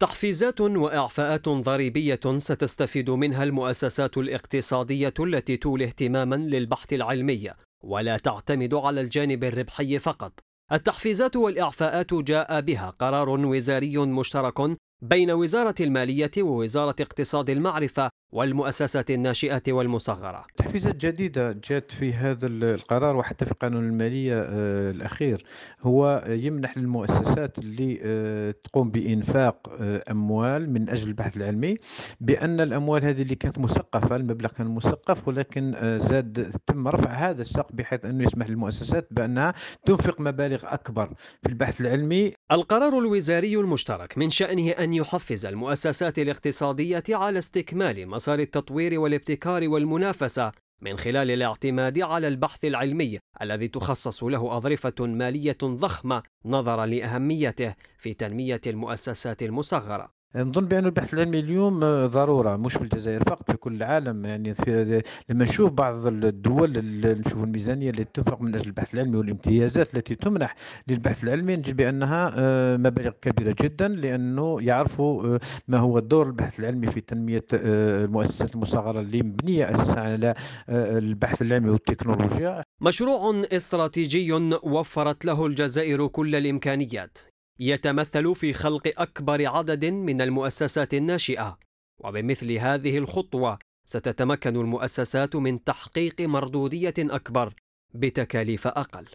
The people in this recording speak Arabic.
تحفيزات واعفاءات ضريبيه ستستفيد منها المؤسسات الاقتصاديه التي تولي اهتماما للبحث العلمي ولا تعتمد على الجانب الربحي فقط التحفيزات والاعفاءات جاء بها قرار وزاري مشترك بين وزاره الماليه ووزاره اقتصاد المعرفه والمؤسسات الناشئة والمصغرة تحفيزات جديدة جاءت في هذا القرار وحتى في قانون المالية آه، الأخير هو يمنح للمؤسسات اللي آه، تقوم بإنفاق آه، أموال من أجل البحث العلمي بأن الأموال هذه اللي كانت مسقفة المبلغ كان مسقف ولكن زاد تم رفع هذا السقف بحيث أنه يسمح للمؤسسات بأنها تنفق مبالغ أكبر في البحث العلمي القرار الوزاري المشترك من شأنه أن يحفز المؤسسات الاقتصادية على استكمال مسار التطوير والابتكار والمنافسة من خلال الاعتماد على البحث العلمي الذي تخصص له أظرفة مالية ضخمة نظرا لأهميته في تنمية المؤسسات المصغرة نظن بأن البحث العلمي اليوم آه، ضرورة مش في الجزائر فقط في كل العالم يعني في لما نشوف بعض الدول نشوف الميزانية التي تنفق من أجل البحث العلمي والامتيازات التي تمنح للبحث العلمي نجد بأنها آه، مبالغ كبيرة جدا لأنه يعرفوا آه، ما هو دور البحث العلمي في تنمية المؤسسات المصغرة اللي مبنية أساسا على البحث العلمي والتكنولوجيا مشروع استراتيجي وفرت له الجزائر كل الإمكانيات يتمثل في خلق أكبر عدد من المؤسسات الناشئة وبمثل هذه الخطوة ستتمكن المؤسسات من تحقيق مردودية أكبر بتكاليف أقل